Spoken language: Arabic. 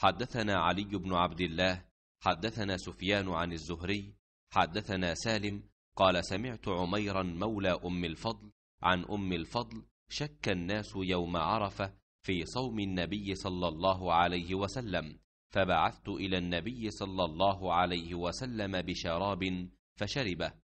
حدثنا علي بن عبد الله حدثنا سفيان عن الزهري حدثنا سالم قال سمعت عميرا مولى ام الفضل عن ام الفضل شك الناس يوم عرفه في صوم النبي صلى الله عليه وسلم فبعثت الى النبي صلى الله عليه وسلم بشراب فشربه